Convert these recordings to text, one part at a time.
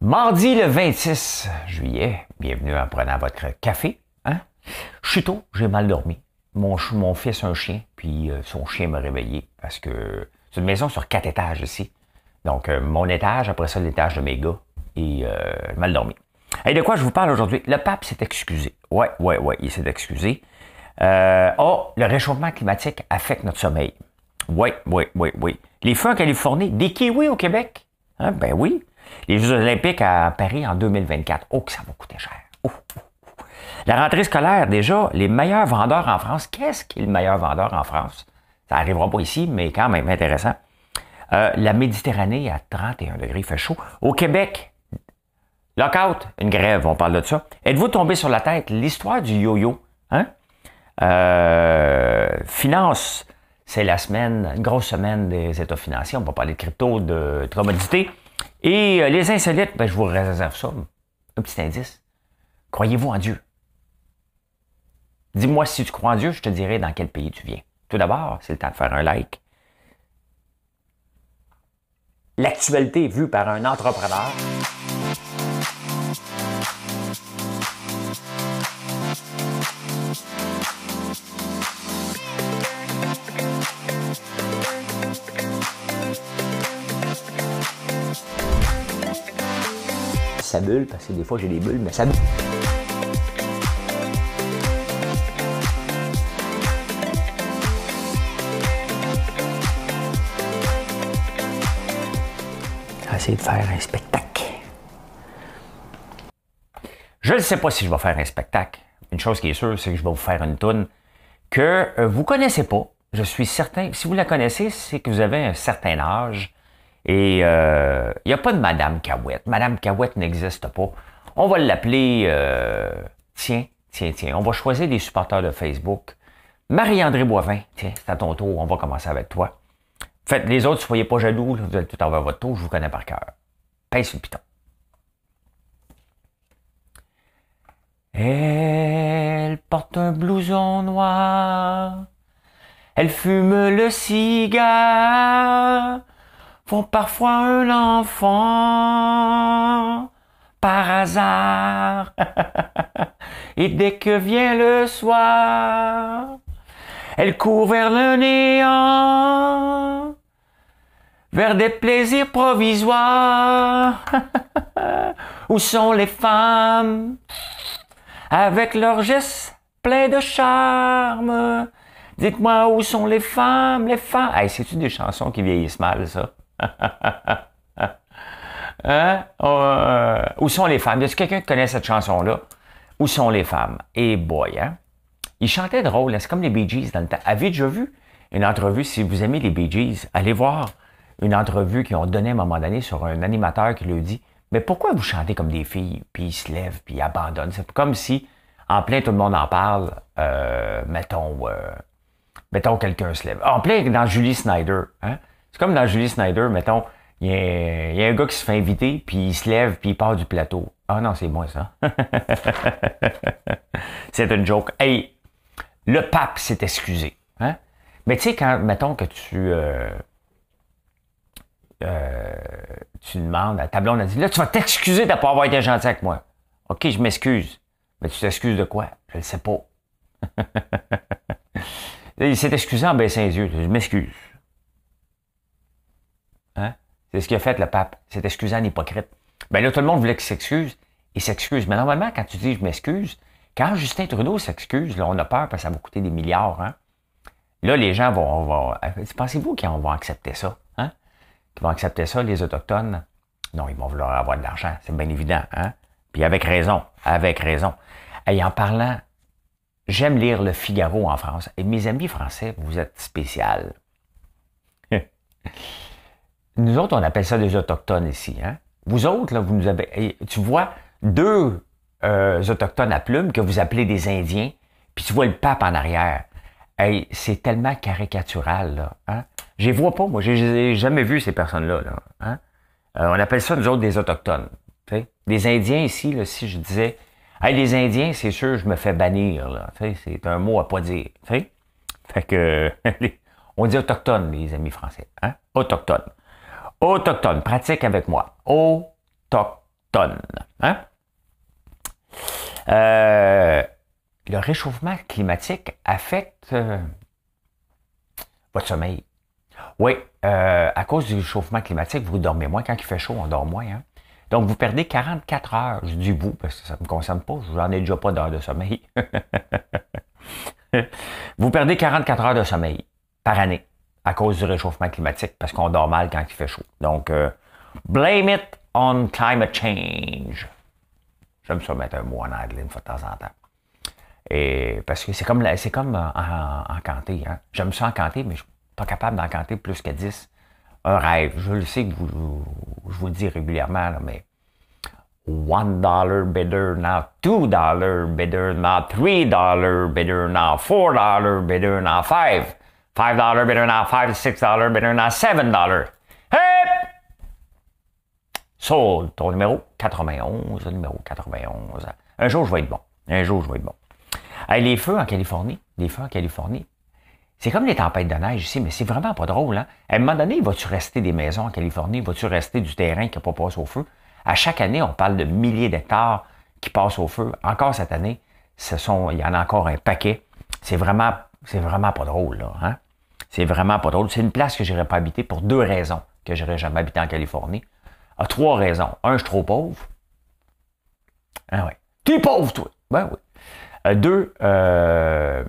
Mardi le 26 juillet, bienvenue en prenant votre café. Hein? Je oh, j'ai mal dormi. Mon, mon fils a un chien, puis euh, son chien m'a réveillé parce que c'est une maison sur quatre étages ici. Donc, euh, mon étage, après ça, l'étage de mes gars, et euh, mal dormi. Et de quoi je vous parle aujourd'hui? Le pape s'est excusé. Ouais, ouais, ouais, il s'est excusé. oh, le réchauffement climatique affecte notre sommeil. Ouais ouais ouais oui. Les feux en Californie, des kiwis au Québec. Hein, ben oui les Jeux olympiques à Paris en 2024. Oh, que ça va coûter cher. La rentrée scolaire, déjà, les meilleurs vendeurs en France. Qu'est-ce qui est le meilleur vendeur en France? Ça n'arrivera pas ici, mais quand même intéressant. Euh, la Méditerranée à 31 degrés, il fait chaud. Au Québec, lockout, une grève, on parle de ça. Êtes-vous tombé sur la tête? L'histoire du yo-yo, hein? Euh, finance, c'est la semaine, une grosse semaine des états financiers. On va parler de crypto, de, de et euh, les insolites, ben, je vous réserve ça. Un petit indice. Croyez-vous en Dieu? Dis-moi si tu crois en Dieu, je te dirai dans quel pays tu viens. Tout d'abord, c'est le temps de faire un like. L'actualité vue par un entrepreneur. Ça bulle, parce que des fois j'ai des bulles, mais ça bulle. essayer de faire un spectacle. Je ne sais pas si je vais faire un spectacle. Une chose qui est sûre, c'est que je vais vous faire une toune que euh, vous ne connaissez pas. Je suis certain, si vous la connaissez, c'est que vous avez un certain âge et il euh, n'y a pas de Madame Cahouette. Madame Cahouette n'existe pas. On va l'appeler... Euh, tiens, tiens, tiens. On va choisir des supporters de Facebook. Marie-André Boivin, tiens, c'est à ton tour. On va commencer avec toi. Faites les autres, soyez pas jaloux. Vous allez tout envers votre tour. Je vous connais par cœur. Pince le piton. Elle porte un blouson noir. Elle fume le cigare font parfois un enfant par hasard. Et dès que vient le soir, elle court vers le néant, vers des plaisirs provisoires. Où sont les femmes avec leurs gestes pleins de charme? Dites-moi où sont les femmes, les femmes. c'est-tu des chansons qui vieillissent mal, ça? hein? Oh, euh, où sont les femmes? » Est-ce que quelqu'un connaît cette chanson-là? Où sont les femmes? Et eh boy, hein? Ils chantaient drôle, hein? c'est comme les Bee Gees dans le temps. Avez-vous déjà vu une entrevue? Si vous aimez les Bee Gees, allez voir une entrevue qu'ils ont donnée à un moment donné sur un animateur qui lui dit Mais pourquoi vous chantez comme des filles? Puis ils se lèvent, puis ils abandonnent. C'est comme si, en plein, tout le monde en parle. Euh, mettons, euh, mettons, quelqu'un se lève. En plein, dans Julie Snyder. Hein? comme dans Julie Snyder, mettons, il y, a, un gars qui se fait inviter, puis il se lève, puis il part du plateau. Ah non, c'est moi ça. c'est une joke. Hey, le pape s'est excusé. Hein? Mais tu sais, quand, mettons que tu... Euh, euh, tu demandes à ta blonde, a dit, là, tu vas t'excuser de pas avoir été gentil avec moi. OK, je m'excuse. Mais tu t'excuses de quoi? Je ne sais pas. il s'est excusé en baissant les yeux. Je m'excuse. Hein? C'est ce qu'a fait le pape. C'est excusant hypocrite. Ben là, tout le monde voulait qu'il s'excuse. Il s'excuse. Mais normalement, quand tu dis je m'excuse, quand Justin Trudeau s'excuse, là, on a peur parce que ça va coûter des milliards. Hein? Là, les gens vont. vont eh, Pensez-vous qu'ils vont accepter ça? Hein? Qu'ils vont accepter ça, les Autochtones? Non, ils vont vouloir avoir de l'argent. C'est bien évident. Puis avec raison. Avec raison. Et en parlant, j'aime lire Le Figaro en France. Et mes amis français, vous êtes spécial. nous autres, on appelle ça des autochtones ici. Hein? Vous autres, là, vous nous avez. Eh, tu vois deux euh, autochtones à plumes que vous appelez des Indiens, puis tu vois le pape en arrière. Hey, c'est tellement caricatural, là. Hein? Je vois pas, moi. J'ai jamais vu ces personnes-là. Là, hein. euh, on appelle ça, nous autres, des Autochtones. Des Indiens ici, là, si je disais Hey, les Indiens, c'est sûr, je me fais bannir. Là, c'est un mot à pas dire. Fait que on dit autochtones, les amis français. Hein? autochtone. Pratique avec moi. Autochtone. Hein? Euh, le réchauffement climatique affecte euh, votre sommeil. Oui, euh, à cause du réchauffement climatique, vous dormez moins. Quand il fait chaud, on dort moins. Hein? Donc, vous perdez 44 heures. Je dis vous, parce que ça ne me concerne pas. Je n'en ai déjà pas d'heures de sommeil. vous perdez 44 heures de sommeil par année à cause du réchauffement climatique parce qu'on dort mal quand il fait chaud. Donc, euh, blame it on climate change. J'aime ça mettre un mot en anglais une fois de temps en temps. parce que c'est comme, c'est comme euh, en, canter, hein. J'aime ça en canté, mais je suis pas capable d'en canter plus que 10. Un rêve. Je le sais que vous, je vous le dis régulièrement, mais $1 dollar better now, $2 dollar better now, three better now, $4 dollar better now, $5. $5, 5 to $6, $7. Hip! Sold. Ton numéro 91, numéro 91. Un jour, je vais être bon. Un jour, je vais être bon. les feux en Californie, les feux en Californie, c'est comme les tempêtes de neige ici, mais c'est vraiment pas drôle. Hein? À un moment donné, vas-tu rester des maisons en Californie? Vas-tu rester du terrain qui n'a pas passé au feu? À chaque année, on parle de milliers d'hectares qui passent au feu. Encore cette année, ce sont, il y en a encore un paquet. C'est vraiment, c'est vraiment pas drôle, là. Hein? C'est vraiment pas drôle. C'est une place que j'irais pas habiter pour deux raisons que j'irais jamais habiter en Californie. À ah, trois raisons. Un, je suis trop pauvre. Ah ouais. T'es pauvre, toi! Ben oui. Euh, deux, euh,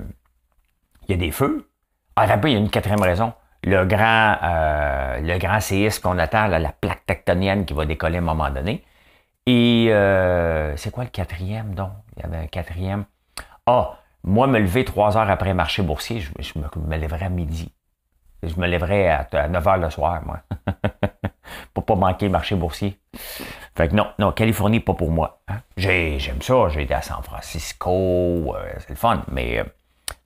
il y a des feux. Ah, rappelez, il y a une quatrième raison. Le grand, euh, le grand séisme qu'on attend, la plaque tectonienne qui va décoller à un moment donné. Et euh, c'est quoi le quatrième, donc? Il y avait un quatrième. Ah, moi, me lever trois heures après marché boursier, je, me, lèverais à midi. Je me lèverais à, 9 heures le soir, moi. pour pas manquer marché boursier. Fait que non, non, Californie, pas pour moi. Hein. j'aime ça, j'ai été à San Francisco, euh, c'est le fun, mais euh,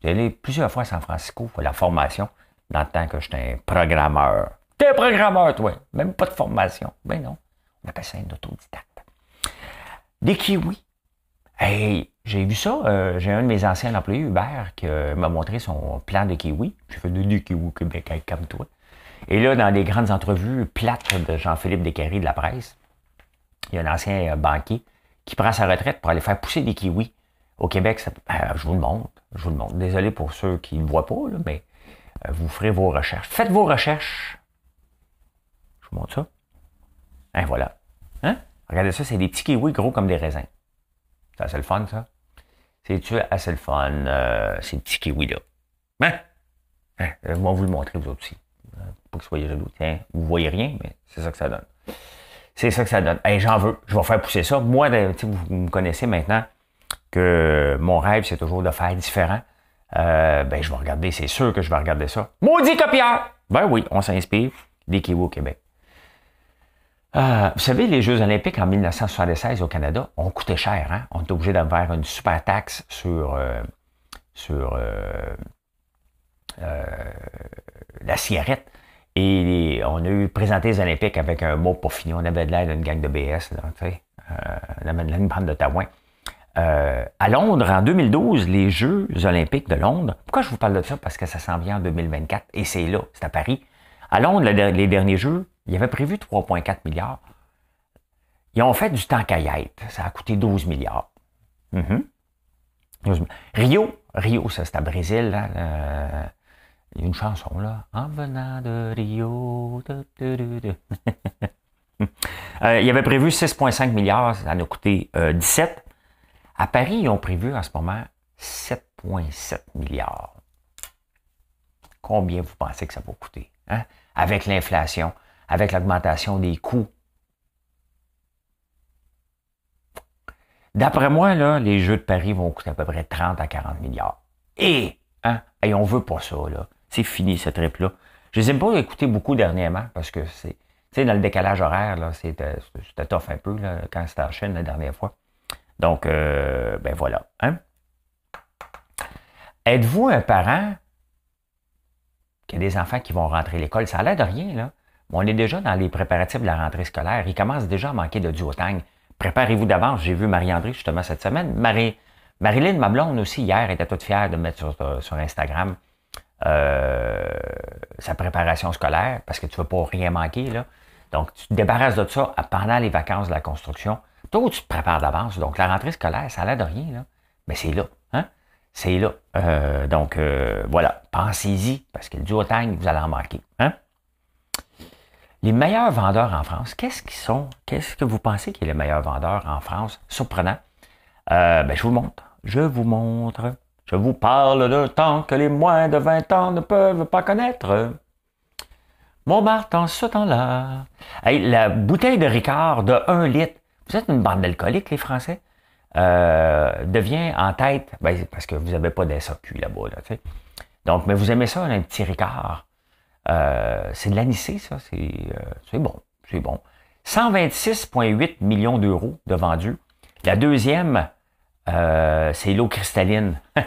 j'ai allé plusieurs fois à San Francisco pour la formation, dans le temps que j'étais un programmeur. T'es un programmeur, toi! Même pas de formation. Ben non, on appelle ça un autodidacte. Des kiwis, j'ai vu ça. Euh, j'ai un de mes anciens employés, Hubert, qui euh, m'a montré son plan de kiwi. J'ai fait du kiwi Québec comme toi. Et là, dans les grandes entrevues plates de Jean-Philippe Descarry de la presse, il y a un ancien euh, banquier qui prend sa retraite pour aller faire pousser des kiwis au Québec. Ben, je vous le montre. Je vous le montre. Désolé pour ceux qui ne voient pas, mais vous ferez vos recherches. Faites vos recherches. Je vous montre ça. Et voilà. Hein? Regardez ça, c'est des petits kiwis gros comme des raisins. C'est c'est le fun, ça? C'est-tu assez le fun, euh, ces petits kiwis-là? Hein? hein? Euh, vais vous le montrer, vous aussi. Euh, Pour que vous soyez jaloux. Tiens, vous voyez rien, mais c'est ça que ça donne. C'est ça que ça donne. Hey, j'en veux. Je vais faire pousser ça. Moi, ben, vous me connaissez maintenant que mon rêve, c'est toujours de faire différent. Euh, ben, je vais regarder, c'est sûr que je vais regarder ça. Maudit copieur! Ben oui, on s'inspire des kiwis au Québec. Euh, vous savez, les Jeux olympiques en 1976 au Canada ont coûté cher. Hein? On est obligé d'en une super taxe sur, euh, sur euh, la cigarette. Et on a eu présenté les Olympiques avec un mot pour finir. On avait de l'aide d'une gang de BS, là, tu sais, une bande de Tavouin. à Londres, en 2012, les Jeux olympiques de Londres. Pourquoi je vous parle de ça? Parce que ça s'en vient en 2024 et c'est là, c'est à Paris. À Londres, les derniers Jeux, il avait prévu 3,4 milliards. Ils ont fait du temps caillette. Ça a coûté 12 milliards. Mhm. Rio, Rio, c'est à Brésil. Là, il y a une chanson là. En venant de Rio. Euh, il avait prévu 6,5 milliards, ça a coûté 17. Euh, à Paris, ils ont prévu en ce moment 7,7 milliards. Combien vous pensez que ça va coûter? Hein? Avec l'inflation, avec l'augmentation des coûts. D'après moi, là, les jeux de paris vont coûter à peu près 30 à 40 milliards. Et, hein, et on veut pas ça, là. C'est fini, ce trip-là. Je les ai pas écoutés beaucoup dernièrement parce que c'est, tu sais, dans le décalage horaire, là, euh, c'était, tough un peu, quand c'était en chaîne la dernière fois. Donc, euh, ben voilà, hein. Êtes-vous un parent qui a des enfants qui vont rentrer à l'école? Ça a l'air de rien, là on est déjà dans les préparatifs de la rentrée scolaire. Il commence déjà à manquer de duotang. Préparez-vous d'avance. J'ai vu Marie-André justement cette semaine. Marie, Marilyn, ma aussi, hier, était toute fière de mettre sur, euh, Instagram euh, sa préparation scolaire parce que tu ne veux pas rien manquer. Donc, tu te débarrasses de ça pendant les vacances de la construction. Toi, tu te prépares d'avance. Donc, la rentrée scolaire, ça n'a de rien. Mais c'est là. Hein? C'est là. Euh, donc, voilà. Pensez-y parce que le duotang, vous allez en manquer. Hein? Les meilleurs vendeurs en France, qu'est-ce qu'ils sont? Qu'est-ce que vous pensez qui est les meilleurs vendeurs en France? Surprenant. Euh, ben, je vous montre. Je vous montre. Je vous parle d'un temps que les moins de 20 ans ne peuvent pas connaître. Montmartre en ce temps-là. la bouteille de Ricard de 1 litre. Vous êtes une bande d'alcooliques, les Français. Euh, devient en tête, ben, parce que vous n'avez pas d'SAQ là-bas. Là, Donc, mais vous aimez ça, un petit Ricard. Euh, c'est de l'anicée, ça. Euh, c'est bon. C'est bon. 126,8 millions d'euros de vendus. La deuxième, euh, c'est l'eau cristalline.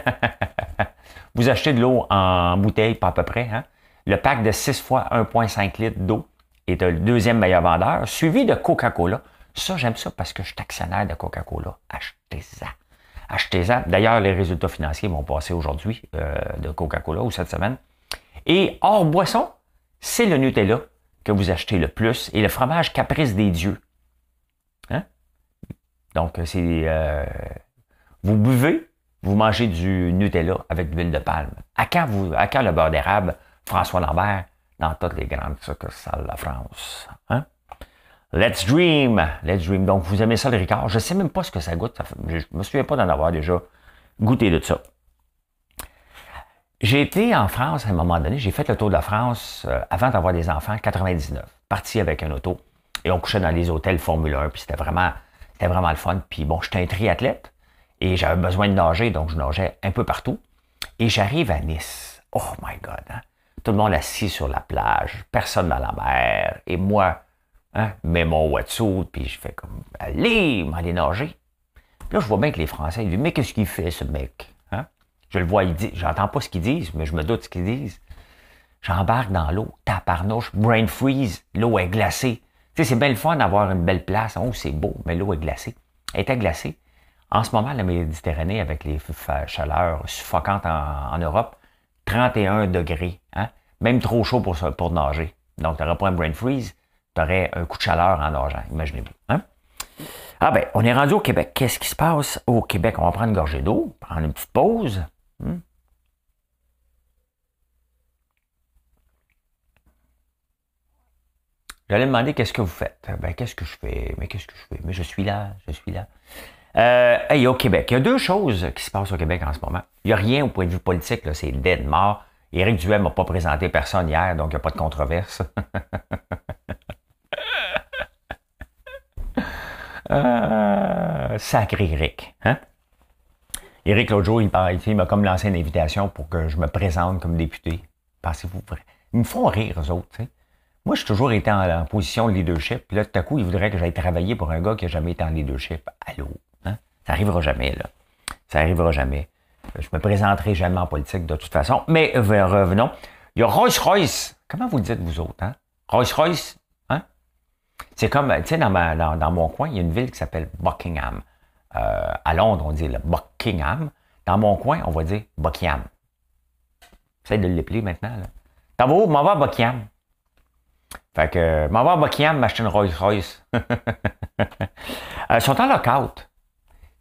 Vous achetez de l'eau en bouteille, pas à peu près. Hein. Le pack de 6 fois 1,5 litre d'eau est le deuxième meilleur vendeur, suivi de Coca-Cola. Ça, j'aime ça parce que je suis actionnaire de Coca-Cola. Achetez-en. Achetez-en. D'ailleurs, les résultats financiers vont passer aujourd'hui de Coca-Cola ou cette semaine. Et hors boisson, c'est le Nutella que vous achetez le plus et le fromage caprice des dieux. Hein? Donc, euh, c'est. Euh, vous buvez, vous mangez du Nutella avec de l'huile de palme. À quand, vous, à quand le beurre d'érable, François Lambert, dans toutes les grandes succursales de la France? Hein? Let's Dream. Let's Dream. Donc, vous aimez ça, le Ricard? Je sais même pas ce que ça goûte. je, je me souviens pas d'en avoir déjà goûté de ça. J'ai été en France à un moment donné, j'ai fait le tour de la France euh, avant d'avoir des enfants, 99, parti avec un auto. Et on couchait dans les hôtels Formule 1, puis c'était vraiment, c'était vraiment le fun. Puis bon, j'étais un triathlète et j'avais besoin de nager, donc je nageais un peu partout. Et j'arrive à Nice. Oh my God! Hein. Tout le monde assis sur la plage, personne dans la mer, et moi, hein, mets mon wetsuit, puis je fais comme, allez, aller nager. Puis là, je vois bien que les Français, ils disent, mais qu'est-ce qu'il fait, ce mec? Je le vois, il dit, j'entends pas ce qu'ils disent, mais je me doute ce qu'ils disent. J'embarque dans l'eau, taparnouche, brain freeze, l'eau est glacée. Tu sais, c'est bien le fun d'avoir une belle place. Oh, c'est beau, mais l'eau est glacée. Elle était glacée. En ce moment, la Méditerranée, avec les chaleurs suffocantes en, Europe, 31 degrés. Hein? Même trop chaud pour, pour nager. Donc, tu n'aurais pas un brain freeze, tu aurais un coup de chaleur en nageant, imaginez-vous. Hein. Ah ben, on est rendu au Québec. Qu'est-ce qui se passe au Québec? On va prendre une gorgée d'eau, prendre une petite pause. Hein. J'allais demander qu'est-ce que vous faites. Euh, ben, qu'est-ce que je fais? Mais qu'est-ce que je fais? Mais je suis là, je suis là. Euh, au Québec, il y a deux choses qui se passent au Québec en ce moment. Il n'y a rien au point de vue politique, là, c'est dead mort. Éric Duhem n'a pas présenté personne hier, donc il n'y a pas de controverse. Euh, sacré Eric, hein? Éric Lodjo, il, il m'a comme lancé une invitation pour que je me présente comme député. Pensez-vous Ils me font rire, eux autres. Moi, j'ai toujours été en, position de leadership. Là, tout à coup, il voudrait que j'aille travailler pour un gars qui n'a jamais été en leadership. Allô? Hein? Ça n'arrivera jamais, là. Ça arrivera jamais. Je me présenterai jamais en politique de toute façon. Mais euh, revenons. Il y a Rolls-Royce. Comment vous dites, vous autres? Hein? Rolls-Royce, hein? C'est comme, tu sais, dans mon coin, il y a une ville qui s'appelle Buckingham. Euh, à Londres, on dit le Buckingham. Dans mon coin, on va dire Buckingham. J'essaie de l'épeler maintenant. T'en vas où? M'en va Buckingham. Fait que, euh, m'en va à Buckingham, m'acheter une Rolls Royce. Ils euh, sont en lockout.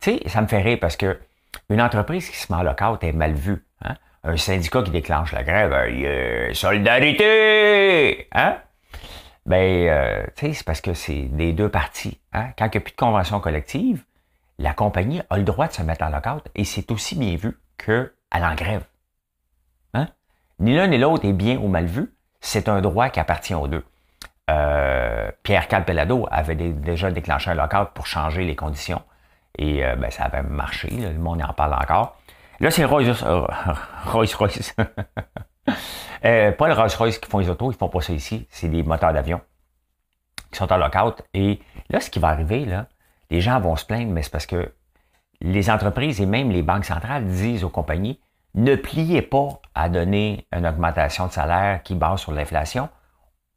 Tu sais, ça me fait rire parce que une entreprise qui se met en lockout est mal vue. Hein? Un syndicat qui déclenche la grève, euh, solidarité! Hein? Ben, tu sais, c'est parce que c'est des deux parties. Hein? Quand il n'y a plus de convention collective, la compagnie a le droit de se mettre en lock-out et c'est aussi bien vu qu'elle en grève. Hein? Ni l'un ni l'autre est bien ou mal vu. C'est un droit qui appartient aux deux. Euh, Pierre Calpelado avait déjà déclenché un lock-out pour changer les conditions. Et euh, ben, ça avait marché. le monde en parle encore. Là, c'est euh, Rolls-Royce. pas le Rolls-Royce qui font les autos. Ils font pas ça ici. C'est des moteurs d'avion qui sont en lock-out. Et là, ce qui va arriver, là, les gens vont se plaindre, mais c'est parce que les entreprises et même les banques centrales disent aux compagnies, ne pliez pas à donner une augmentation de salaire qui base sur l'inflation,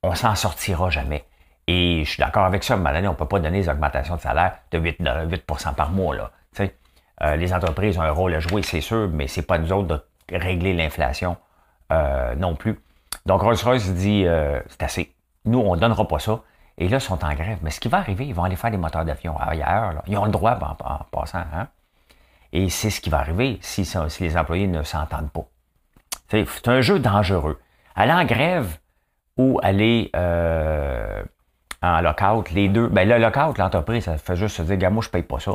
on s'en sortira jamais. Et je suis d'accord avec ça, à un moment donné, on ne peut pas donner des augmentations de salaire de 8, par mois. Là. Euh, les entreprises ont un rôle à jouer, c'est sûr, mais ce n'est pas nous autres de régler l'inflation euh, non plus. Donc Rolls-Royce dit, euh, c'est assez. Nous, on ne donnera pas ça. Et là, ils sont en grève. Mais ce qui va arriver, ils vont aller faire des moteurs d'avion ailleurs. Ils ont le droit en, passant. Hein. Et c'est ce qui va arriver si, les employés ne s'entendent pas. C'est, un jeu dangereux. Aller en grève ou aller en euh, en lockout, les deux. Ben, le lockout, l'entreprise, ça fait juste se dire, gars, moi, je paye pas ça.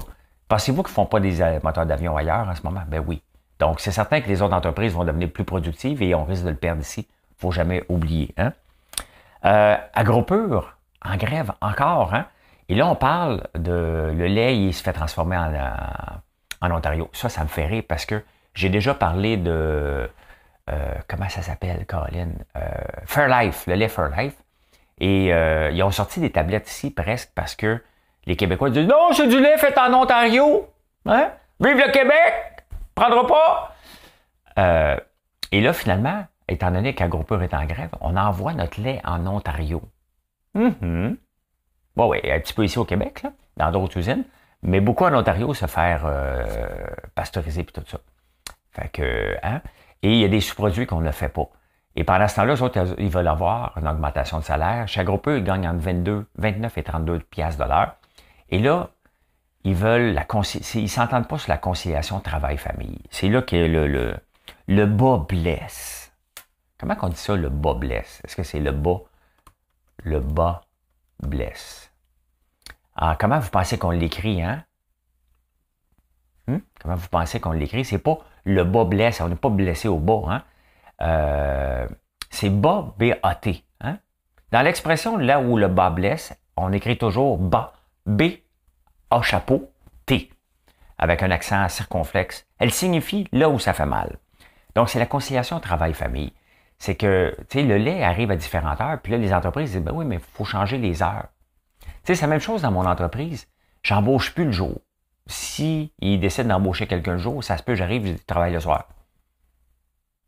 Pensez-vous qu'ils ne font pas des euh, moteurs d'avion ailleurs en ce moment? Ben oui. Donc, c'est certain que les autres entreprises vont devenir plus productives et on risque de le perdre ici. Il ne faut jamais oublier. Hein? Euh, en grève encore. Hein? Et là, on parle de le lait, il se fait transformer en, en Ontario. Ça, ça me fait rire parce que j'ai déjà parlé de. Euh, comment ça s'appelle, Caroline euh, Fair Life, le lait Life. Et euh, ils ont sorti des tablettes ici presque parce que les Québécois disent Non, c'est du lait fait en Ontario. Hein? Vive le Québec Prendra pas Et là, finalement, étant donné qu'Agropur est en grève, on envoie notre lait en Ontario mm Bon, oui, un petit peu ici au Québec, là, dans d'autres usines, mais beaucoup en Ontario se faire euh, pasteuriser et tout ça. Fait que, hein? Et il y a des sous-produits qu'on ne fait pas. Et pendant ce temps-là, autres, ils veulent avoir une augmentation de salaire. Chaque groupe, ils gagnent entre 22, 29 et 32 piastres de l'heure. Et là, ils veulent la ils s'entendent pas sur la conciliation travail-famille. C'est là que le, le, le bas blesse. Comment on dit ça, le bas blesse? Est-ce que c'est le bas le bas blesse. Alors, ah, comment vous pensez qu'on l'écrit, hein? Hmm? Comment vous pensez qu'on l'écrit? C'est pas le bas blesse, on n'est pas blessé au bas, hein? Euh, c'est bas, B-A-T. Hein? Dans l'expression là où le bas blesse, on écrit toujours bas, B, A chapeau, T, avec un accent circonflexe. Elle signifie là où ça fait mal. Donc, c'est la conciliation travail-famille c'est que, tu sais, le lait arrive à différentes heures, puis là, les entreprises disent, ben oui, mais il faut changer les heures. Tu sais, c'est la même chose dans mon entreprise. J'embauche plus le jour. Si ils décident d'embaucher quelqu'un le jour, ça se peut, j'arrive, je travaille le soir.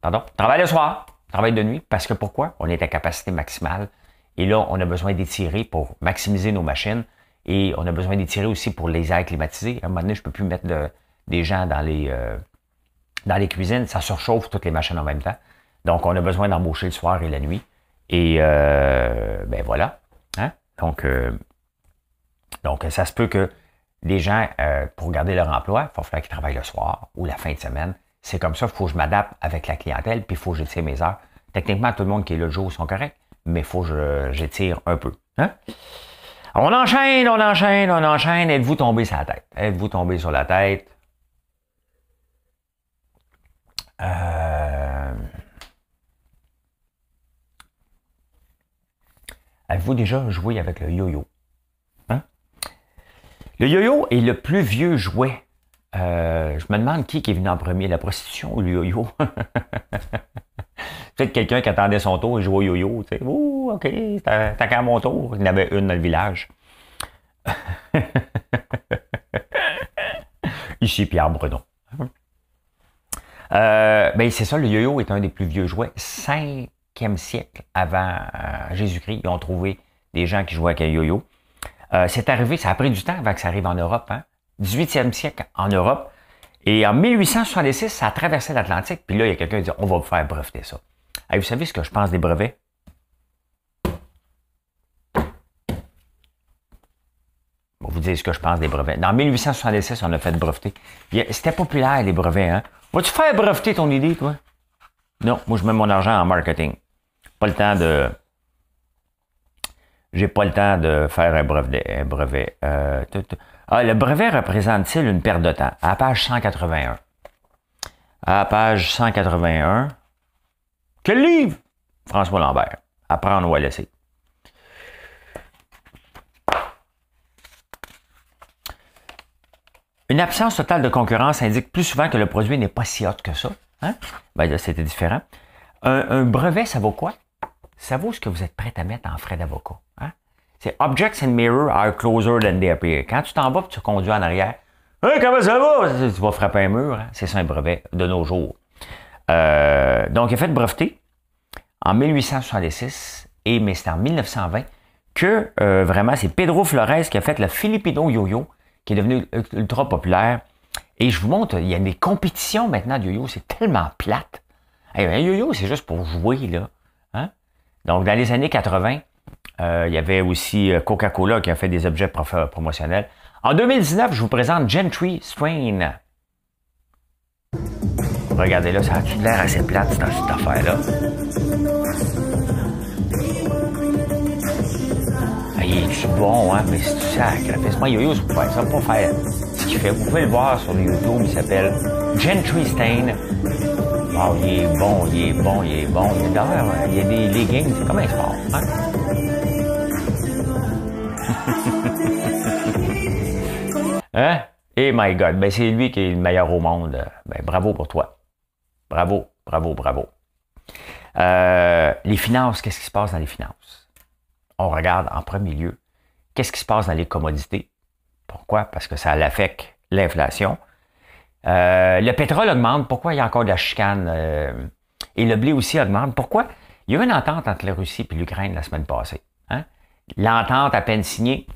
Pardon? Travaille le soir, travaille de nuit, parce que pourquoi? On est à capacité maximale. Et là, on a besoin d'étirer pour maximiser nos machines. Et on a besoin d'étirer aussi pour les airs climatisées. À un moment donné, je ne peux plus mettre des gens dans les, euh, dans les cuisines. Ça surchauffe toutes les machines en même temps. Donc, on a besoin d'embaucher le soir et la nuit. Et euh, ben voilà. Hein? Donc, euh, donc, ça se peut que les gens, euh, pour garder leur emploi, il va falloir qu'ils travaillent le soir ou la fin de semaine. C'est comme ça, il faut que je m'adapte avec la clientèle, puis il faut que j'étire mes heures. Techniquement, tout le monde qui est le jour sont corrects, mais il faut que j'étire un peu. Hein? On enchaîne, on enchaîne, on enchaîne. Êtes-vous tombé sur la tête? Êtes-vous tombé sur la tête? Euh, Avez-vous déjà joué avec le yo-yo? Hein? Le yo-yo est le plus vieux jouet. Euh, je me demande qui, est venu en premier, la prostitution ou le yo-yo? Peut-être quelqu'un qui attendait son tour et jouait au yo-yo. Tu sais, OK, t'as qu'à mon tour. Il y en avait une dans le village. Ici Pierre bredon euh, ben, c'est ça, le yo-yo est un des plus vieux jouets siècle avant euh, Jésus-Christ. Ils ont trouvé des gens qui jouaient avec un yo-yo. Euh, c'est arrivé, ça a pris du temps avant que ça arrive en Europe. 18e hein. siècle en Europe. Et en 1866, ça a traversé l'Atlantique. Puis là, il y a quelqu'un qui dit, on va vous faire breveter ça. vous savez ce que je pense des brevets? Bon, vous dire ce que je pense des brevets. Dans 1876 on a fait breveter. C'était populaire, les brevets. Hein? Vas-tu faire breveter ton idée, toi? Non, moi, je mets mon argent en marketing pas le temps de. J'ai pas le temps de faire un brevet. brevet. Euh, ah, le brevet représente-t-il une perte de temps? À page 181. À page 181. Quel livre? François Lambert. Apprendre ou à laisser. Une absence totale de concurrence indique plus souvent que le produit n'est pas si hot que ça. Hein? Ben c'était différent. un, brevet, ça vaut quoi? ça vaut ce que vous êtes prêt à mettre en frais d'avocat. Hein? C'est Objects and Mirror are closer than they appear. Quand tu t'en vas et tu conduis en arrière, hey, hein, comment ça va? Tu vas frapper un mur. Hein? C'est ça un brevet de nos jours. Euh, donc, il a fait breveter en 1866, et, mais c'est en 1920 que euh, vraiment, c'est Pedro Flores qui a fait le Filipino Yo-Yo, qui est devenu ultra populaire. Et je vous montre, il y a des compétitions maintenant de yo-yo, c'est tellement plate. Eh un yo-yo, c'est juste pour jouer, là. Donc, dans les années 80, euh, il y avait aussi euh, Coca-Cola qui a fait des objets euh, promotionnels. En 2019, je vous présente Gentry Swain. Regardez là, ça a l'air assez plate dans cette affaire-là? Ah, il est bon, hein, mais c'est tout Moi, Yo-Yo, ça, pas faire ce qu'il fait. Vous pouvez le voir sur YouTube, il s'appelle Gentry Stain Oh, il est bon, il est bon, il est bon. Il est d'ailleurs, hein. il y a des leggings, c'est comme un sport. Hein? hein? Eh, my God, ben c'est lui qui est le meilleur au monde. Ben, bravo pour toi. Bravo, bravo, bravo. Euh, les finances, qu'est-ce qui se passe dans les finances? On regarde en premier lieu, qu'est-ce qui se passe dans les commodités? Pourquoi? Parce que ça affecte l'inflation. Euh, le pétrole demande Pourquoi il y a encore de la chicane? Euh, et le blé aussi demande Pourquoi? Il y a eu une entente entre la Russie et l'Ukraine la semaine passée. Hein? L'entente à peine signée,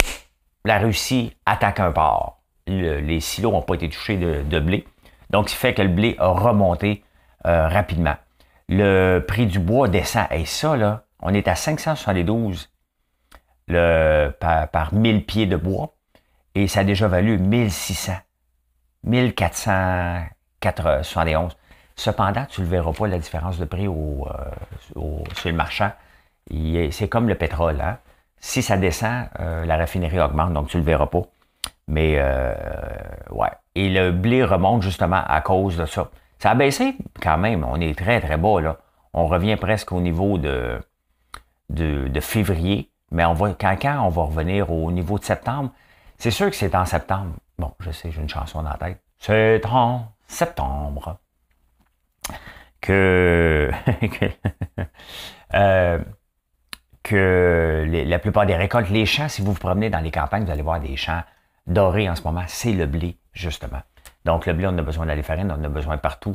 la Russie attaque un port. les silos n'ont pas été touchés de, blé. Donc, ce qui fait que le blé a remonté euh, rapidement. Le prix du bois descend. Et ça, là, on est à 572 le, par 1000 pieds de bois. Et ça a déjà valu 1600. 1471. Cependant, tu ne verras pas la différence de prix au, euh, sur le marchand. C'est comme le pétrole. Hein? Si ça descend, euh, la raffinerie augmente, donc tu ne le verras pas. Mais euh, ouais. Et le blé remonte justement à cause de ça. Ça a baissé quand même. On est très, très bas là. On revient presque au niveau de, de, février. Mais on va, quand on va revenir au niveau de septembre, c'est sûr que c'est en septembre. Bon, je sais, j'ai une chanson dans la tête. C'est en septembre que, euh, la plupart des récoltes, les champs, si vous vous promenez dans les campagnes, vous allez voir des champs dorés en ce moment, c'est le blé, justement. Donc, le blé, on a besoin de la farine, on a besoin partout.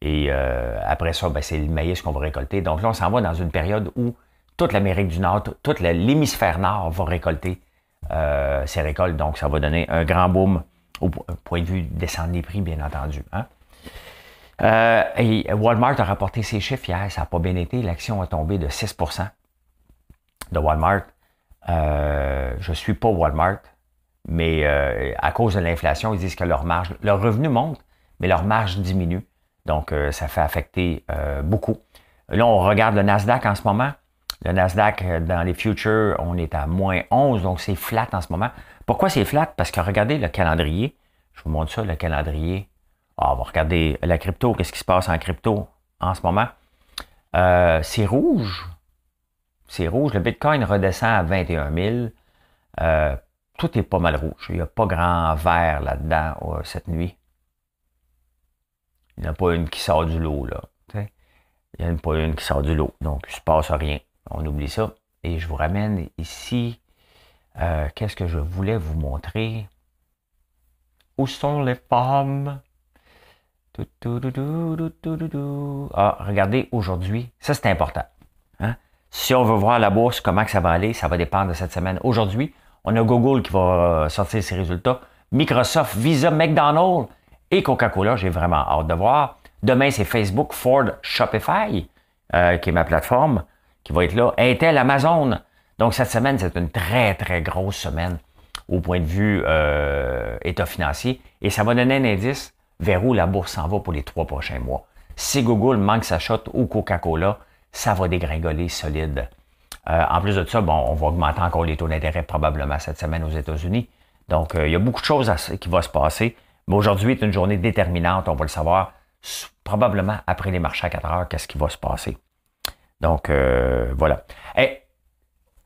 Et euh, après ça, ben, c'est le maïs qu'on va récolter. Donc là, on s'en va dans une période où toute l'Amérique du Nord, toute l'hémisphère nord va récolter euh, ces récoltes. Donc, ça va donner un grand boom au point de vue descendre des prix, bien entendu. Hein. Euh, et Walmart a rapporté ses chiffres hier, ça n'a pas bien été. L'action a tombé de 6 de Walmart. Euh, je ne suis pas Walmart, mais à cause de l'inflation, ils disent que leur marge, leur revenu monte, mais leur marge diminue. Donc, ça fait affecter beaucoup. Là, on regarde le Nasdaq en ce moment. Le Nasdaq, euh, dans les futures, on est à moins 11, donc c'est flat en ce moment. Pourquoi c'est flat? Parce que regardez le calendrier. Je vous montre ça, le calendrier. Ah, on va regarder la crypto. Qu'est-ce qui se passe en crypto en ce moment? Euh, c'est rouge. C'est rouge. Le Bitcoin redescend à 21 000. Euh, tout est pas mal rouge. Il n'y a pas grand vert là-dedans cette nuit. Il n'y en a pas une qui sort du lot, là. Il n'y en a pas une qui sort du lot. Donc, il ne se passe rien. On oublie ça. Et je vous ramène ici. Euh, qu'est-ce que je voulais vous montrer? Où sont les femmes? Ah, regardez, aujourd'hui, ça c'est important. Hein? Si on veut voir la bourse, comment ça va aller, ça va dépendre de cette semaine. Aujourd'hui, on a Google qui va euh, sortir ses résultats, Microsoft, Visa, McDonald's et Coca-Cola, j'ai vraiment hâte de voir. Demain, c'est Facebook, Ford, Shopify, euh, qui est ma plateforme qui va être là. Intel, Amazon. Donc, cette semaine, c'est une très, très grosse semaine au point de vue euh, état financier. Et ça va donner un indice vers où la bourse s'en va pour les trois prochains mois. Si Google manque sa shot ou Coca-Cola, ça va dégringoler solide. Euh, en plus de ça, bon, on va augmenter encore les taux d'intérêt probablement cette semaine aux États-Unis. Donc, euh, il y a beaucoup de choses qui vont se passer. Mais aujourd'hui est une journée déterminante. On va le savoir probablement après les marchés à 4 heures, qu'est-ce qui va se passer. Donc, euh, voilà. Et eh,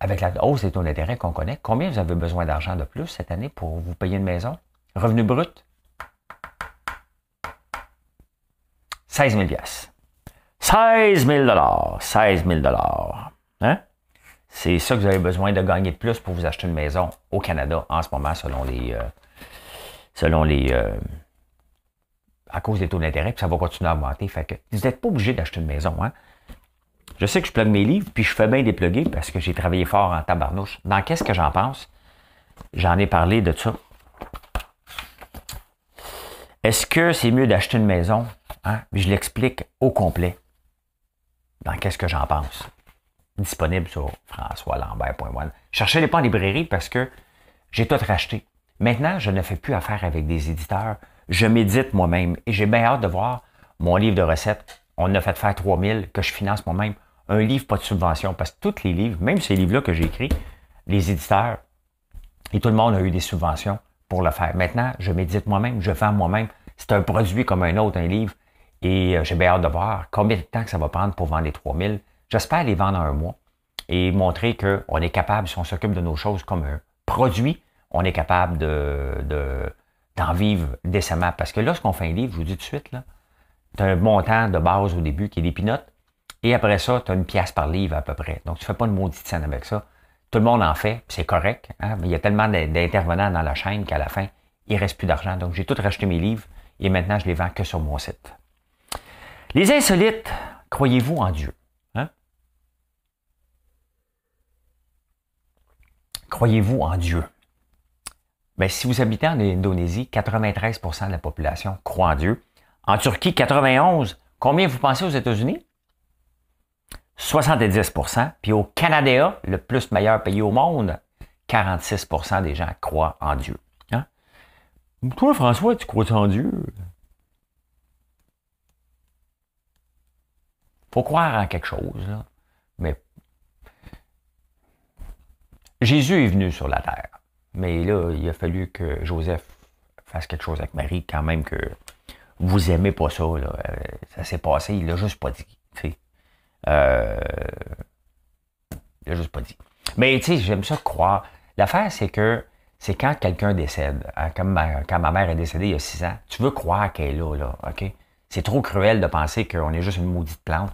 avec la hausse des taux d'intérêt qu'on connaît, combien vous avez besoin d'argent de plus cette année pour vous payer une maison? Revenu brut? 16 000 16 000 16 000 hein? C'est ça que vous avez besoin de gagner de plus pour vous acheter une maison au Canada en ce moment, selon les. Euh, selon les. Euh, à cause des taux d'intérêt, puis ça va continuer à augmenter. Fait vous n'êtes pas obligé d'acheter une maison, hein? Je sais que je plug mes livres, puis je fais bien des plugins parce que j'ai travaillé fort en tabarnouche. Dans qu'est-ce que j'en pense? J'en ai parlé de ça. Est-ce que c'est mieux d'acheter une maison? Hein? Je l'explique au complet. Dans qu'est-ce que j'en pense? Disponible sur françoislambert.one. Cherchez-les pas en librairie parce que j'ai tout racheté. Maintenant, je ne fais plus affaire avec des éditeurs. Je médite moi-même et j'ai bien hâte de voir mon livre de recettes. On a fait faire 3000 que je finance moi-même un livre pas de subvention, parce que tous les livres, même ces livres-là que j'ai écrits, les éditeurs et tout le monde a eu des subventions pour le faire. Maintenant, je médite moi-même, je vends moi-même. C'est un produit comme un autre, un livre, et euh, j'ai bien hâte de voir combien de temps que ça va prendre pour vendre les 3000. J'espère les vendre en un mois et montrer qu'on est capable, si on s'occupe de nos choses comme un produit, on est capable de, d'en vivre décemment. Parce que lorsqu'on fait un livre, je vous dis tout de suite, là, un montant de base au début qui est des et après ça, tu as une pièce par livre à peu près. Donc, tu fais pas une maudite scène avec ça. Tout le monde en fait, c'est correct. Hein? Il y a tellement d'intervenants dans la chaîne qu'à la fin, il reste plus d'argent. Donc, j'ai tout racheté mes livres et maintenant, je les vends que sur mon site. Les insolites, croyez-vous en Dieu? Hein? Croyez-vous en Dieu? Ben si vous habitez en Indonésie, 93 de la population croit en Dieu. En Turquie, 91 Combien vous pensez aux États-Unis? 70 Puis au Canada, le plus meilleur pays au monde, 46 des gens croient en Dieu. Hein? Toi, François, tu crois en Dieu? Faut croire en quelque chose, là. Mais Jésus est venu sur la terre. Mais là, il a fallu que Joseph fasse quelque chose avec Marie, quand même que vous aimez pas ça. Euh, ça s'est passé, il l'a juste pas dit. Euh, il juste pas dit. Mais tu sais, j'aime ça croire. L'affaire, c'est que c'est quand quelqu'un décède. Hein, comme quand ma mère est décédée il y a six ans, tu veux croire qu'elle est là, là, OK? C'est trop cruel de penser qu'on est juste une maudite plante,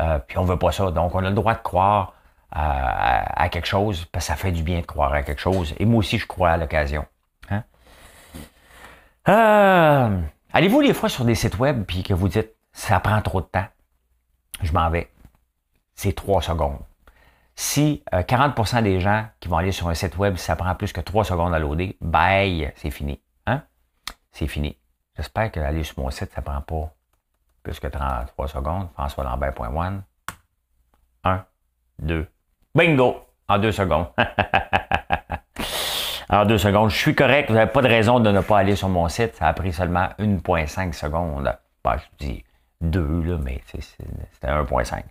euh, puis on veut pas ça. Donc, on a le droit de croire euh, à, quelque chose, parce que ça fait du bien de croire à quelque chose. Et moi aussi, je crois à l'occasion. Hein? Euh, allez-vous des fois sur des sites web, puis que vous dites, ça prend trop de temps, je m'en vais c'est 3 secondes. Si 40% euh, des gens qui vont aller sur un site web, ça prend plus que 3 secondes à loader, bye, c'est fini. Hein? C'est fini. J'espère qu'aller sur mon site, ça prend pas plus que 33 secondes. François Lambert.one. 1, 2. Bingo! En deux secondes. en deux secondes. Je suis correct. Vous n'avez pas de raison de ne pas aller sur mon site. Ça a pris seulement 1,5 secondes. Bah, je dis 2, mais c'était 1,5.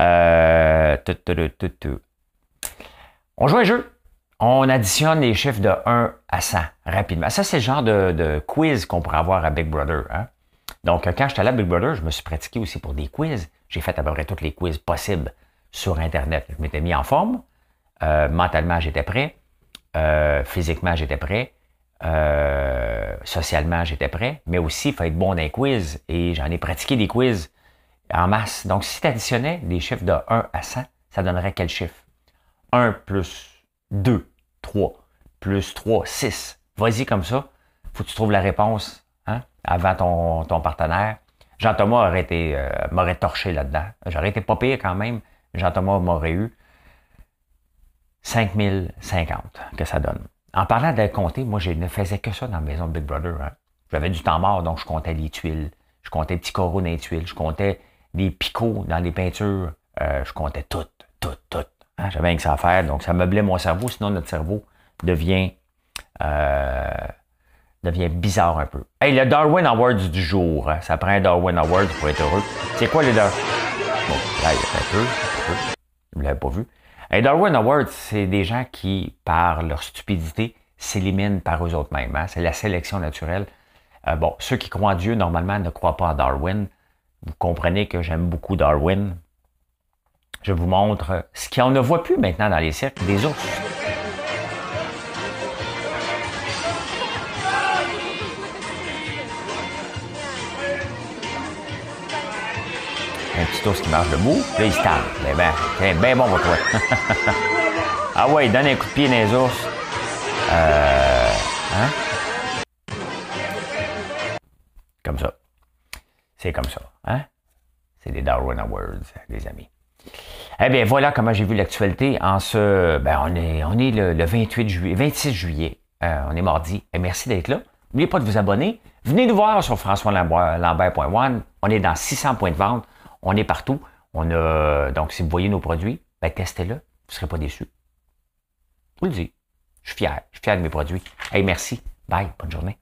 Euh, on joue un jeu. On additionne les chiffres de 1 à 100 rapidement. Ça, c'est le genre de, quiz qu'on pourrait avoir à Big Brother. Hein. Donc, euh, quand j'étais allé à Big Brother, je me suis pratiqué aussi pour des quiz. J'ai fait à peu près tous les quiz possibles sur Internet. Je m'étais mis en forme. Euh, mentalement, j'étais prêt. physiquement, j'étais prêt. socialement, j'étais prêt. Mais aussi, il faut être bon dans les quiz. Et j'en ai pratiqué des quiz en masse. Donc, si tu additionnais des chiffres de 1 à 100, ça donnerait quel chiffre? 1 plus 2, 3, plus 3, 6. Vas-y comme ça. Faut que tu trouves la réponse hein, avant ton, partenaire. Jean-Thomas aurait été, euh, m'aurait torché là-dedans. J'aurais été pas pire quand même. Jean-Thomas m'aurait eu 5050 que ça donne. En parlant de compter, moi, je ne faisais que ça dans la maison de Big Brother. Hein. J'avais du temps mort, donc je comptais les tuiles. Je comptais petits coraux dans les tuiles. Je comptais des picots dans les peintures, euh, je comptais toutes, toutes, toutes. Hein, j'avais rien que ça à faire, donc ça meublait mon cerveau, sinon notre cerveau devient, euh, devient bizarre un peu. Hey, le Darwin Awards du jour, hein, ça prend un Darwin Awards pour être heureux. C'est quoi le Darwin? Bon, là, il un peu, un peu. Vous l'avez pas vu. Un Darwin Awards, c'est des gens qui, par leur stupidité, s'éliminent par eux-mêmes. Hein. C'est la sélection naturelle. Euh, bon, ceux qui croient en Dieu, normalement, ne croient pas à Darwin. Vous comprenez que j'aime beaucoup Darwin. Je vous montre ce qu'on ne voit plus maintenant dans les cercles des ours. Un petit ours qui marche debout, là il se tape. Ben, ben, ben bon pour toi. ah ouais, il donne un coup de pied dans les ours. Euh, hein? Comme ça. C'est comme ça. Hein? C'est des Darwin Awards, les amis. Eh bien, voilà comment j'ai vu l'actualité en ce. Ben, on est, on est le, 28 juillet, 26 juillet. Euh, on est mardi. Et merci d'être là. N'oubliez pas de vous abonner. Venez nous voir sur françoislambert.one. On est dans 600 points de vente. On est partout. On a, donc, si vous voyez nos produits, ben, testez-le. Vous ne serez pas déçus. Je vous le dis. Je suis fier. Je suis fier de mes produits. et merci. Bye. Bonne journée.